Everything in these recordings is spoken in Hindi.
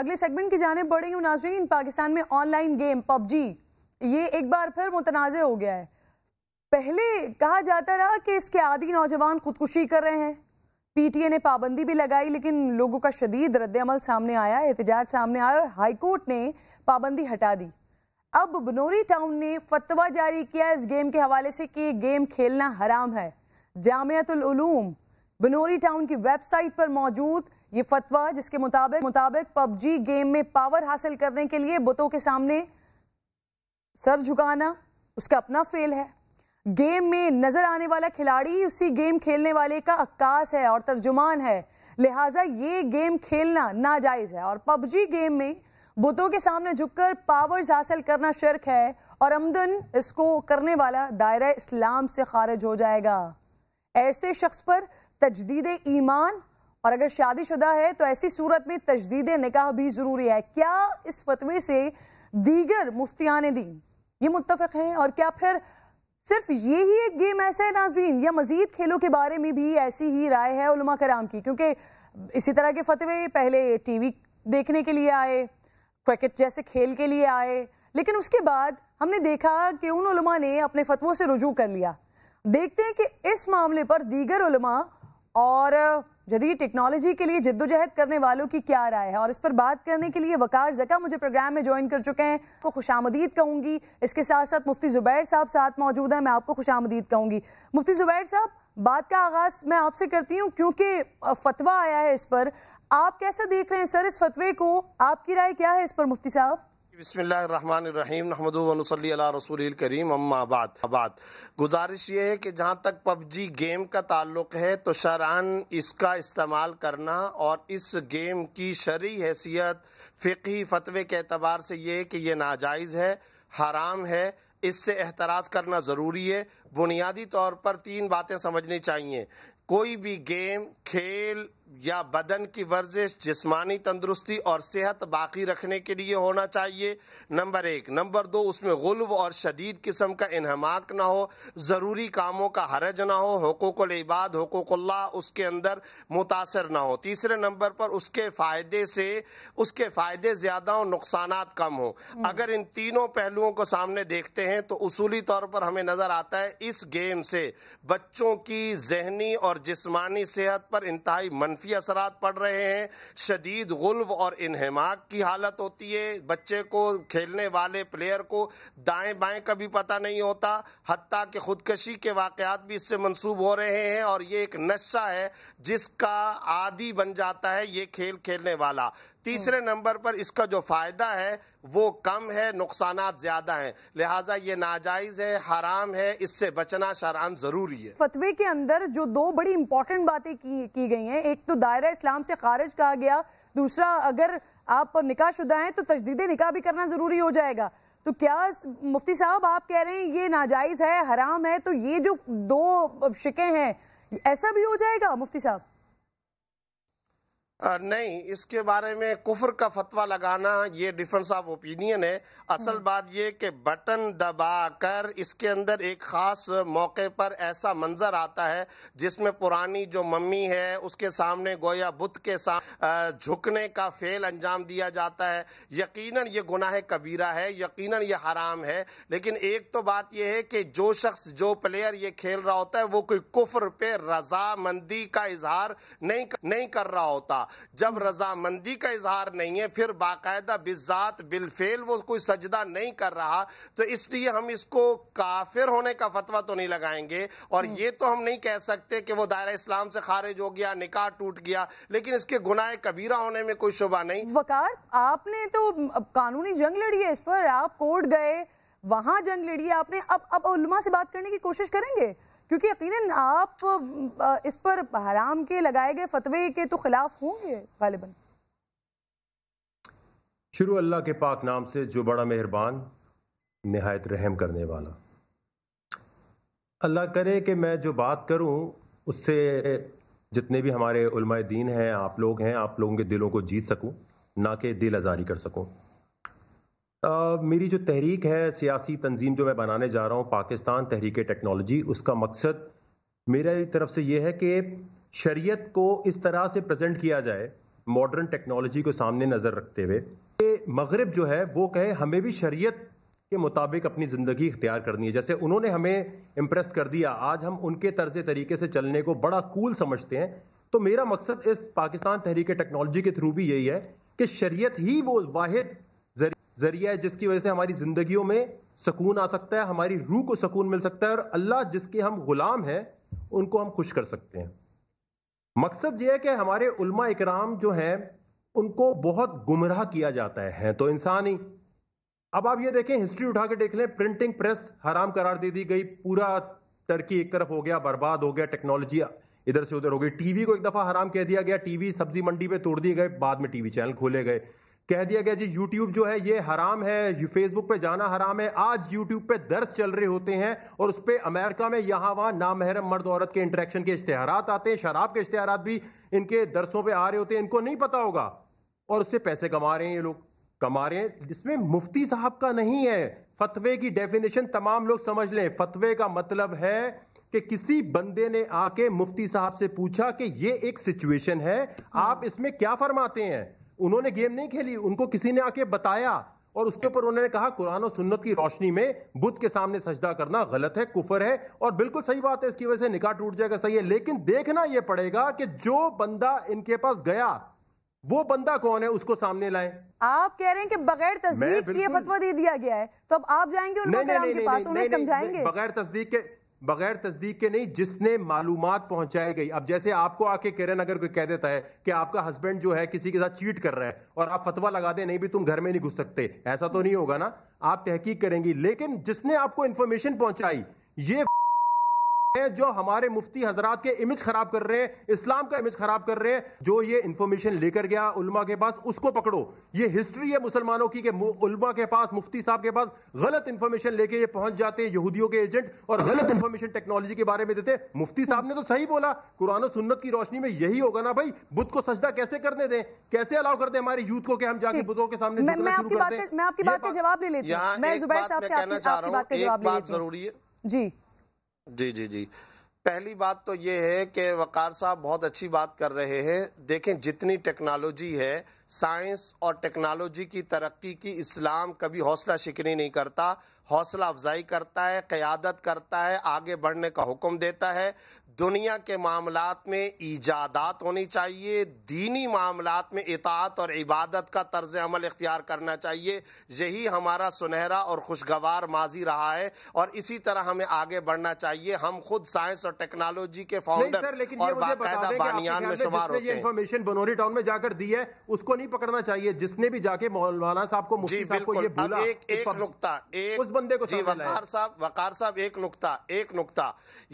अगले सेगमेंट की जाने बढ़ेंगे मुनाजरीन पाकिस्तान में ऑनलाइन गेम पबजी ये एक बार फिर मुतनाज़ हो गया है पहले कहा जाता रहा कि इसके आदि नौजवान खुदकुशी कर रहे हैं पीटीए ने पाबंदी भी लगाई लेकिन लोगों का शदीद रद्दमल सामने आया एहतजाज सामने आया और हाईकोर्ट ने पाबंदी हटा दी अब बनोरी टाउन ने फतवा जारी किया इस गेम के हवाले से कि गेम खेलना हराम है जामियातुलूम बनोरी टाउन की वेबसाइट पर मौजूद ये फतवा जिसके मुताबिक मुताबिक पबजी गेम में पावर हासिल करने के लिए बुतों के सामने सर झुकाना उसका अपना फेल है गेम में नजर आने वाला खिलाड़ी उसी गेम खेलने वाले का अक्कास है और तर्जुमान है लिहाजा ये गेम खेलना नाजायज़ है और पबजी गेम में बुतों के सामने झुककर पावर्स हासिल करना शर्क है और आमदन इसको करने वाला दायरा इस्लाम से खारिज हो जाएगा ऐसे शख्स पर तजदीद ईमान और अगर शादीशुदा है तो ऐसी सूरत में तजदीद निकाह भी ज़रूरी है क्या इस फतवे से दीगर मुफ्तियान दी ये मुतफ़ हैं और क्या फिर सिर्फ ये ही एक गेम ऐसा है नाजरीन या मजीद खेलों के बारे में भी ऐसी ही राय है उलमा कराम की क्योंकि इसी तरह के फतवे पहले टीवी देखने के लिए आए क्रिकेट जैसे खेल के लिए आए लेकिन उसके बाद हमने देखा कि उन उलमा ने अपने फतवों से रुजू कर लिया देखते हैं कि इस मामले पर दीगर उलमा और जदीद टेक्नोलॉजी के लिए जिद्दोजहद करने वालों की क्या राय है और इस पर बात करने के लिए वकार जका मुझे प्रोग्राम में ज्वाइन कर चुके हैं आपको खुश आमदीद कहूँगी इसके साथ साथ मुफ्ती ज़ुबैर साहब साथ मौजूद हैं मैं आपको खुश आमदीद कहूँगी मुफ्ती ज़ुबैर साहब बात का आगाज़ मैं आपसे करती हूँ क्योंकि फतवा आया है इस पर आप कैसे देख रहे हैं सर इस फतवे को आपकी राय क्या है इस पर मुफ्ती साहब बसमीम नहमदनसली रसूल करीम अम्माबाद आबाद गुजारिश ये है कि जहाँ तक पबजी गेम का ताल्लुक है तो शरान इसका इस्तेमाल करना और इस गेम की शरी हैसियत फ़िकी फतवे के अतबार से ये कि यह नाजायज़ है हराम है इससे एहतराज करना ज़रूरी है बुनियादी तौर पर तीन बातें समझनी चाहिए कोई भी गेम खेल या बदन की वर्जिश जिस्मानी तंदरुस्ती और सेहत बाकी रखने के लिए होना चाहिए नंबर एक नंबर दो उसमें गुल्व और शदीद किस्म का इनहमाक ना हो ज़रूरी कामों का हरज ना हो इबाद हकूक़ल्ला उसके अंदर मुतासर ना हो तीसरे नंबर पर उसके फ़ायदे से उसके फ़ायदे ज़्यादा हों नुकसान कम हों हम्म। अगर इन तीनों पहलुओं को सामने देखते हैं तो उसूली तौर पर हमें नज़र आता है इस गेम से बच्चों की जहनी और जिस्मानी सेहत पर इंतहाई मन मनफी असरा पड़ रहे हैं शदीद गुल्व और इनहमाक की हालत होती है बच्चे को खेलने वाले प्लेयर को दाएं बाएं का भी पता नहीं होता हती कि खुदकशी के वाक़ात भी इससे मंसूब हो रहे हैं और ये एक नशा है जिसका आदि बन जाता है ये खेल खेलने वाला तीसरे नंबर पर इसका जो फ़ायदा है वो कम है नुकसान ज़्यादा हैं लिहाजा ये नाजायज़ है हराम है इससे बचना शराम ज़रूरी है फतवे के अंदर जो दो बड़ी इंपॉर्टेंट बातें की, की गई हैं एक तो दायरा इस्लाम से खारिज कहा गया दूसरा अगर आप शुदा हैं तो तजदीद निकाह भी करना ज़रूरी हो जाएगा तो क्या मुफ्ती साहब आप कह रहे हैं ये नाजायज़ है हराम है तो ये जो दो शिकें हैं ऐसा भी हो जाएगा मुफ्ती साहब नहीं इसके बारे में कुफर का फतवा लगाना ये डिफरेंस ऑफ ओपिनियन है असल हम्म। बात यह कि बटन दबाकर इसके अंदर एक ख़ास मौके पर ऐसा मंजर आता है जिसमें पुरानी जो मम्मी है उसके सामने गोया बुत के साथ झुकने का फेल अंजाम दिया जाता है यकीनन ये गुनाह कबीरा है यकीनन ये हराम है लेकिन एक तो बात यह है कि जो शख्स जो प्लेयर ये खेल रहा होता है वो कोई कुफर पे रजामंदी का इजहार नहीं नहीं कर रहा होता जब रजामंदी का इजहार नहीं है फिर बाकायदा बिजात बिलफेल वो कोई सजदा नहीं कर रहा तो इसलिए हम इसको काफिर होने का फतवा तो नहीं लगाएंगे और हम्म। ये तो हम नहीं कह सकते कि वो दायरा इस्लाम से खारिज हो गया निकाह टूट गया लेकिन इसके गुनाह कबीरा होने में कोई शुबा नहीं वकार आपने तो कानूनी जंग लड़ी है इस पर आप कोर्ट गए वहां जंग लड़ी है आपने अब अब उलमा से बात करने की कोशिश करेंगे क्योंकि यकीन आप इस पर हराम के लगाए गए फतवे के तो खिलाफ होंगे गालिबन शुरू अल्लाह के पाक नाम से जो बड़ा मेहरबान नहायत रहम करने वाला अल्लाह करे कि मैं जो बात करूं उससे जितने भी हमारे उलमाए दीन हैं आप लोग हैं आप लोगों के दिलों को जीत सकूं ना कि दिल आज़ारी कर सकूं मेरी जो तहरीक है सियासी तंजीम जो मैं बनाने जा रहा हूँ पाकिस्तान तहरीक टेक्नोलॉजी उसका मकसद मेरी तरफ से ये है कि शरीयत को इस तरह से प्रेजेंट किया जाए मॉडर्न टेक्नोलॉजी को सामने नज़र रखते हुए कि मगरब जो है वो कहे हमें भी शरीयत के मुताबिक अपनी ज़िंदगी इख्तियार करनी है जैसे उन्होंने हमें इम्प्रेस कर दिया आज हम उनके तर्ज तरीके से चलने को बड़ा कूल समझते हैं तो मेरा मकसद इस पाकिस्तान तहरीक टेक्नोलॉजी के थ्रू भी यही है कि शरीयत ही वो वाहिद जरिया है जिसकी वजह से हमारी जिंदगियों में सकून आ सकता है हमारी रूह को सकून मिल सकता है और अल्लाह जिसके हम गुलाम हैं उनको हम खुश कर सकते हैं मकसद यह है कि हमारे उल्मा इकराम जो हैं उनको बहुत गुमराह किया जाता है, है तो इंसान ही अब आप ये देखें हिस्ट्री उठा के देख लें प्रिंटिंग प्रेस हराम करार दे दी गई पूरा टर्की एक तरफ हो गया बर्बाद हो गया टेक्नोलॉजी इधर से उधर हो गई टीवी को एक दफा हराम कह दिया गया टीवी सब्जी मंडी पे तोड़ दिए गए बाद में टीवी चैनल खोले गए कह दिया गया जी यूट्यूब जो है ये हराम है फेसबुक पे जाना हराम है आज यूट्यूब पे दर्ज चल रहे होते हैं और उस पर अमेरिका में यहां वहां नामहरम मर्द औरत के इंटरेक्शन के इश्तेहार आते हैं शराब के इश्तेहार भी इनके दरसों पर आ रहे होते हैं इनको नहीं पता होगा और उससे पैसे कमा रहे हैं ये लोग कमा रहे हैं जिसमें मुफ्ती साहब का नहीं है फतवे की डेफिनेशन तमाम लोग समझ लें फतवे का मतलब है कि किसी बंदे ने आके मुफ्ती साहब से पूछा कि ये एक सिचुएशन है आप इसमें क्या फरमाते हैं उन्होंने गेम नहीं खेली उनको किसी ने आके बताया और उसके ऊपर उन्होंने कहा कुरान और सुन्नत की रोशनी में बुद्ध के सामने सजदा करना गलत है कुफर है और बिल्कुल सही बात है इसकी वजह से निकाह टूट जाएगा सही है लेकिन देखना यह पड़ेगा कि जो बंदा इनके पास गया वो बंदा कौन है उसको सामने लाए आप कह रहे हैं कि बगैर तस्दीक के फतवा दे दिया गया है तो अब आप जाएंगे उलमा के पास उन्हें समझाएंगे बगैर तस्दीक के बगैर तस्दीक के नहीं जिसने मालूम पहुंचाई गई अब जैसे आपको आके किरण अगर कोई कह देता है कि आपका हस्बैंड जो है किसी के साथ चीट कर रहा है और आप फतवा लगा दे नहीं भी तुम घर में नहीं घुस सकते ऐसा तो नहीं होगा ना आप तहकीक करेंगी लेकिन जिसने आपको इंफॉर्मेशन पहुंचाई ये है जो हमारे मुफ्ती हजरात के इमेज खराब कर रहे हैं इस्लाम का इमेज खराब कर रहे हैं जो ये इंफॉर्मेशन लेकर गया उलमा के पास उसको पकड़ो ये हिस्ट्री है मुसलमानों की उलमा के पास मुफ्ती साहब के पास गलत इंफॉर्मेशन लेके ये पहुंच जाते हैं यहूदियों के एजेंट और गलत इंफॉर्मेशन टेक्नोलॉजी के बारे में देते मुफ्ती साहब ने तो सही बोला कुरान सुन्नत की रोशनी में यही होगा ना भाई बुद्ध को सजदा कैसे करने दें कैसे अलाउ कर दें हमारे यूथ को कि हम जाके बुद्धों के सामने शुरू जवाब ले लेते हूँ जी जी जी जी पहली बात तो ये है कि वकार साहब बहुत अच्छी बात कर रहे हैं देखें जितनी टेक्नोलॉजी है साइंस और टेक्नोलॉजी की तरक्की की इस्लाम कभी हौसला शिकनी नहीं करता हौसला अफजाई करता है क़्यादत करता है आगे बढ़ने का हुक्म देता है दुनिया के मामलों में ईजादात होनी चाहिए दीनी मामलात में इतात और इबादत का तर्ज अमल इख्तियार करना चाहिए यही हमारा सुनहरा और खुशगवार माजी रहा है और इसी तरह हमें आगे बढ़ना चाहिए हम खुद साइंस और टेक्नोलॉजी के फाउंडर और बाकायदा बानियान में शुमार होते हैं इन्फॉर्मेशन बनोरी टाउन में जाकर दी है उसको नहीं पकड़ना चाहिए जिसने भी जाके मौलाना साहब को मुफ्ती साहब को ये बोला एक, एक नुकता एक उस बंदे को जी वकार साहब वकार साहब एक नुकता एक नुकता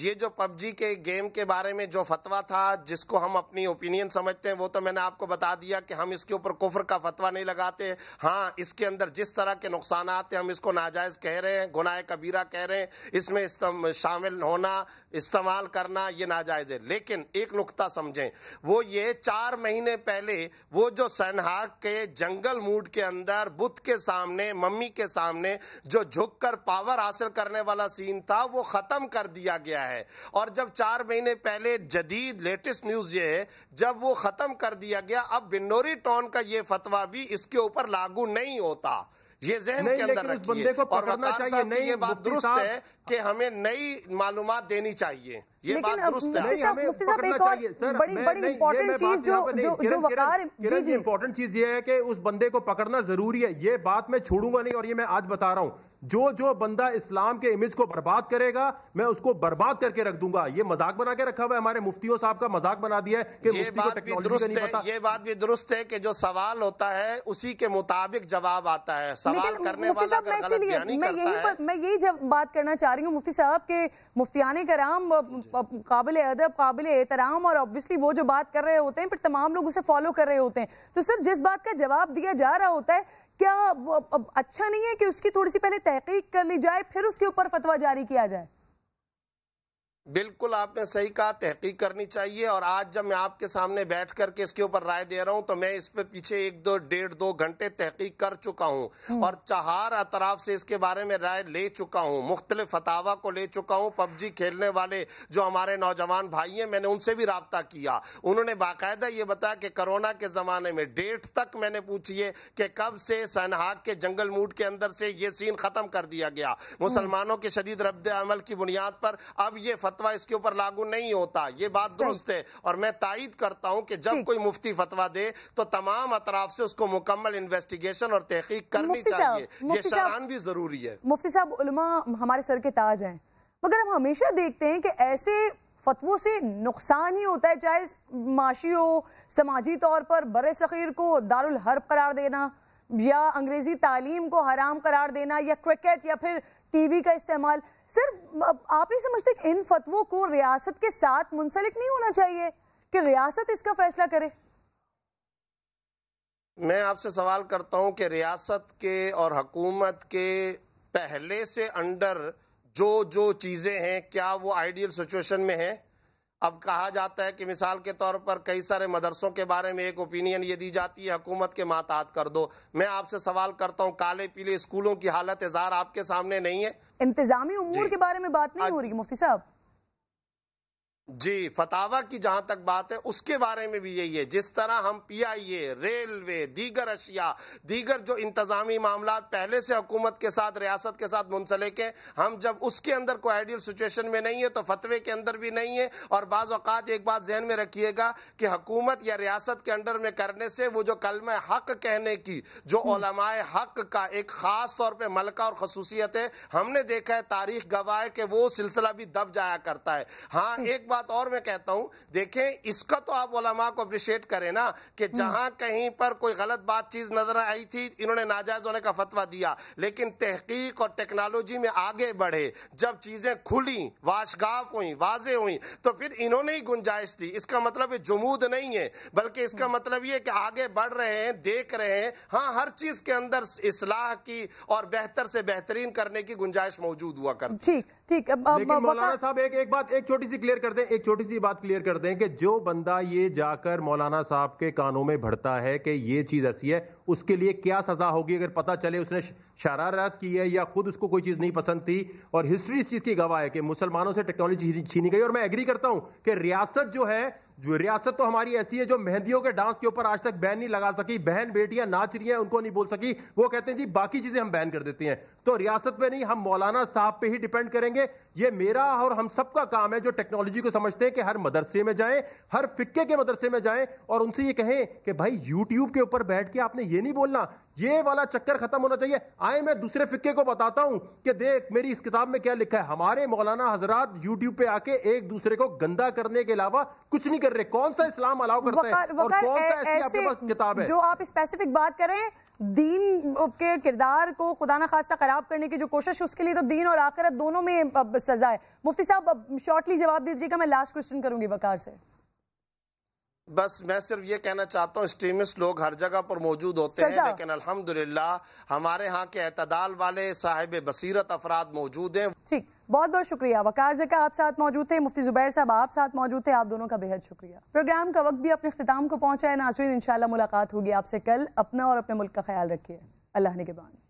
ये जो पबजी के गेम के बारे में जो फतवा था जिसको हम अपनी ओपिनियन समझते हैं वो तो मैंने आपको बता दिया कि हम इसके ऊपर कुफर का फतवा नहीं लगाते हाँ इसके अंदर जिस तरह के नुकसान हैं हम इसको नाजायज कह रहे हैं गुनाह कबीरा कह रहे हैं इसमें शामिल होना इस्तेमाल करना ये नाजायज है लेकिन एक नुकता समझें वो ये चार महीने पहले वो जो तनहा के जंगल मूड के अंदर बुद्ध के सामने मम्मी के सामने जो झुककर पावर हासिल करने वाला सीन था वो ख़त्म कर दिया गया है और जब चार महीने पहले जदीद लेटेस्ट न्यूज़ ये है जब वो ख़त्म कर दिया गया अब बिन्नोरी टॉन का ये फतवा भी इसके ऊपर लागू नहीं होता ये जहन के अंदर रखिए और वकार साहब की ये बात दुरुस्त है कि हमें नई मालूम देनी चाहिए ये बात दुरुस्त है मुफ्ती साहब एक और बड़ी बड़ी इंपॉर्टेंट चीज जो जो वकार जी इंपॉर्टेंट चीज ये है कि उस बंदे को पकड़ना जरूरी है ये बात मैं छोड़ूंगा नहीं और ये मैं आज बता रहा हूँ जो जो बंदा इस्लाम के इमेज को बर्बाद करेगा मैं उसको बर्बाद करके रख दूंगा ये मजाक बना के रखा हुआ है हमारे मुफ्तियों साहब का मजाक बना दिया है कि ये बात भी दुरुस्त है ये बात भी दुरुस्त है कि जो सवाल होता है उसी के मुताबिक जवाब आता है सवाल करने वाला अगर गलत बयानी करता है मैं यही जब बात करना चाह रही हूँ मुफ्ती साहब के मुफ्तियान कराम काबिल अदब काबिल एहतराम और ऑब्वियसली वो जो बात कर रहे होते हैं फिर तमाम लोग उसे फॉलो कर रहे होते हैं तो सर जिस बात का जवाब दिया जा रहा होता है क्या अच्छा नहीं है कि उसकी थोड़ी सी पहले तहकीक कर ली जाए फिर उसके ऊपर फतवा जारी किया जाए बिल्कुल आपने सही कहा तहकीक करनी चाहिए और आज जब मैं आपके सामने बैठ करके इसके ऊपर राय दे रहा हूं तो मैं इस पर पीछे एक दो डेढ़ दो घंटे तहकीक कर चुका हूं हम्म। और चार अतराफ से इसके बारे में राय ले चुका हूं मुख्तलि फतावा को ले चुका हूं पबजी खेलने वाले जो हमारे नौजवान भाई हैं मैंने उनसे भी रबता किया उन्होंने बाकायदा ये बताया कि करोना के ज़माने में डेट तक मैंने पूछी है कि कब से सनहाग के जंगल मूड के अंदर से ये सीन ख़त्म कर दिया गया हम्म। मुसलमानों के शदीद रद्द अमल की बुनियाद पर अब ये फतवा इसके ऊपर लागू नहीं होता ये बात दुरुस्त है और मैं तायद करता हूँ कि जब hmm. कोई मुफ्ती फतवा दे तो तमाम अतराफ से उसको मुकम्मल इन्वेस्टिगेशन और तहकीक करनी चाहिए ये शरान भी जरूरी है मुफ्ती साहब हमारे सर के ताज हैं मगर हम हमेशा देखते हैं कि ऐसे फतवों से नुकसान ही होता है चाहे माशी हो समाजी तौर पर बड़े सखीर को दारुल हर्ब करार देना या अंग्रेज़ी तालीम को हराम करार देना या क्रिकेट या फिर टीवी का इस्तेमाल सर आप नहीं समझते इन फतवों को रियासत के साथ मुंसलिक नहीं होना चाहिए कि रियासत इसका फैसला करे मैं आपसे सवाल करता हूं कि रियासत के और हकूमत के पहले से अंडर जो जो चीज़ें हैं क्या वो आइडियल सिचुएशन में है अब कहा जाता है कि मिसाल के तौर पर कई सारे मदरसों के बारे में एक ओपिनियन ये दी जाती है हुकूमत के मातात कर दो मैं आपसे सवाल करता हूँ काले पीले स्कूलों की हालत इजहार आपके सामने नहीं है इंतजामी उमूर के बारे में बात नहीं हो रही मुफ्ती साहब जी फतावा की जहां तक बात है उसके बारे में भी यही है जिस तरह हम पीआईए रेलवे दीगर अशिया दीगर जो इंतजामी मामला पहले से हुकूमत के साथ रियासत के साथ मुंसलिक हैं हम जब उसके अंदर को आइडियल सिचुएशन में नहीं है तो फतवे के अंदर भी नहीं है और बाज़ एक बात जहन में रखिएगा कि हकूमत या रियासत के अंडर में करने से वो जो कलम हक कहने की जो ओलमाए हम्म। हक का एक ख़ास तौर पर मलका और खसूसियत है हमने देखा है तारीख गवाह के वो सिलसिला भी दब जाया करता है हाँ हम्म। एक बात बात और मैं कहता हूँ देखें इसका तो आप ओलमा को अप्रिशिएट करें ना कि हम्म। जहां कहीं पर कोई गलत बात चीज नजर आई थी इन्होंने नाजायज होने का फतवा दिया लेकिन तहकीक और टेक्नोलॉजी में आगे बढ़े जब चीजें खुली वाशगाफ हुई वाजे हुई तो फिर इन्होंने ही गुंजाइश दी इसका मतलब जमूद नहीं है बल्कि इसका हम्म। मतलब ये कि आगे बढ़ रहे हैं देख रहे हैं हाँ हर चीज के अंदर इसलाह की और बेहतर से बेहतरीन करने की गुंजाइश मौजूद हुआ कर है ठीक लेकिन मौलाना साहब एक एक बात एक छोटी सी क्लियर कर दें एक छोटी सी बात क्लियर कर दें कि जो बंदा ये जाकर मौलाना साहब के कानों में भरता है कि ये चीज ऐसी है उसके लिए क्या सजा होगी अगर पता चले उसने शरारत की है या खुद उसको कोई चीज़ नहीं पसंद थी और हिस्ट्री इस चीज़ की गवाह है कि मुसलमानों से टेक्नोलॉजी छीनी गई और मैं एग्री करता हूं कि रियासत जो है जो रियासत तो हमारी ऐसी है जो मेहंदियों के डांस के ऊपर आज तक बैन नहीं लगा सकी बहन बेटियां नाच रही हैं उनको नहीं बोल सकी वो कहते हैं जी बाकी चीजें हम बैन कर देते हैं तो रियासत पे नहीं हम मौलाना साहब पे ही डिपेंड करेंगे ये मेरा और हम सबका काम है जो टेक्नोलॉजी को समझते हैं कि हर मदरसे में जाएं हर फिक्के के मदरसे में जाएं और उनसे ये कहें कि भाई यूट्यूब के ऊपर बैठ के आपने ये नहीं बोलना ये वाला चक्कर खत्म होना चाहिए आए मैं दूसरे फिक्के को बताता हूं कि देख मेरी इस किताब में क्या लिखा है हमारे मौलाना हजरात यूट्यूब पे आके एक दूसरे को गंदा करने के अलावा कुछ नहीं कर रहे कौन सा इस्लाम अलाउ करता वकार, है और कौन सा ऐसी आपके पास किताब है जो आप स्पेसिफिक बात करें दीन के किरदार को खुदा ना खास्ता खराब करने की जो कोशिश उसके लिए तो दीन और आखिरत दोनों में सजा है मुफ्ती साहब शॉर्टली जवाब दीजिएगा मैं लास्ट क्वेश्चन करूंगी वकार से बस मैं सिर्फ ये कहना चाहता हूँ एक्सट्रीमिस्ट लोग हर जगह पर मौजूद होते हैं लेकिन अल्हम्दुलिल्लाह हमारे यहाँ के अतदाल वाले साहिब बसीरत अफराद मौजूद हैं ठीक बहुत बहुत शुक्रिया वकार जका आप साथ मौजूद थे मुफ्ती जुबैर साहब आप साथ मौजूद थे आप दोनों का बेहद शुक्रिया प्रोग्राम का वक्त भी अपने अख्ताम को पहुंचा है नाजरीन इंशाल्लाह मुलाकात होगी आपसे कल अपना और अपने मुल्क का ख्याल रखिए अल्लाह ने के बाद